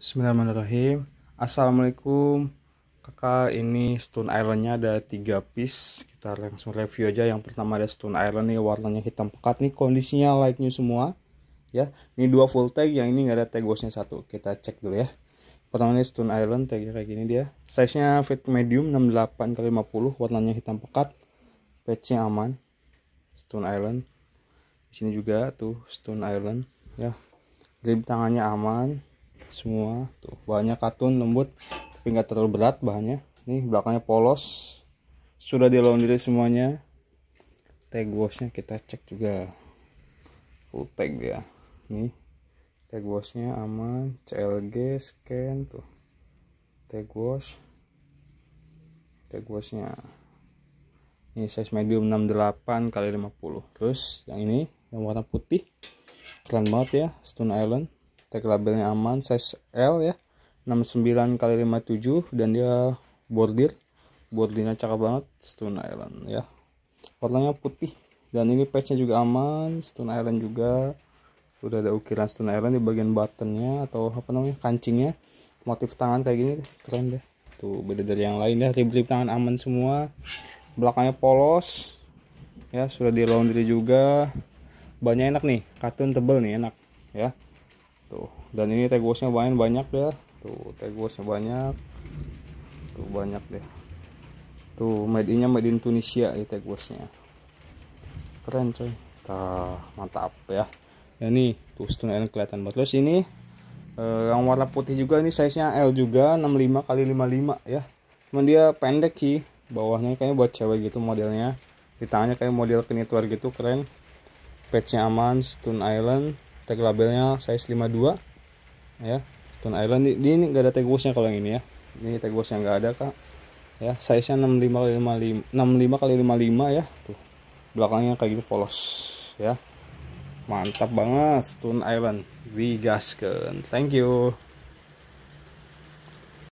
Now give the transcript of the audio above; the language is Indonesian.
Bismillahirrahmanirrahim Assalamualaikum Kakak ini Stone Islandnya ada 3 piece Kita langsung review aja Yang pertama ada Stone Island nih Warnanya hitam pekat nih Kondisinya like new semua Ya Ini dua full tag Yang ini nggak ada tag bosnya satu Kita cek dulu ya Pertama ini Stone Island Tagnya kayak gini dia Size nya fit medium 68x50 Warnanya hitam pekat Patchnya aman Stone Island di sini juga tuh Stone Island ya grip tangannya aman semua tuh banyak katun lembut tapi nggak terlalu berat bahannya nih belakangnya polos sudah di laundry semuanya tag washnya kita cek juga full tag dia ya. nih tag washnya aman CLG scan tuh tag wash tag washnya ini size medium 68 kali 50 terus yang ini yang warna putih keren banget ya Stone Island tag labelnya aman size L ya 69 kali 57 dan dia bordir bordirnya cakep banget Stone Island ya warnanya putih dan ini patchnya juga aman Stone Island juga udah ada ukiran Stone Island di bagian buttonnya atau apa namanya kancingnya motif tangan kayak gini keren deh tuh beda dari yang lain ya rib-rib tangan aman semua belakangnya polos ya sudah di laundry juga banyak enak nih katun tebel nih enak ya tuh dan ini tag banyak banyak deh tuh tag banyak tuh banyak deh tuh made innya made in Tunisia ya tag keren coy tah mantap ya ya nih tuh stone island kelihatan banget terus ini eh, yang warna putih juga ini size nya L juga 65 kali 55 ya cuman dia pendek sih bawahnya kayaknya buat cewek gitu modelnya di tangannya kayak model kenitwar gitu keren patchnya aman stone island tag labelnya size 52 ya Stone Island di ini gak ada tag wash kalau yang ini ya ini tag wash yang gak ada kak ya size nya 65 kali 55 65 kali 55 ya tuh belakangnya kayak gitu polos ya mantap banget Stone Island digaskan thank you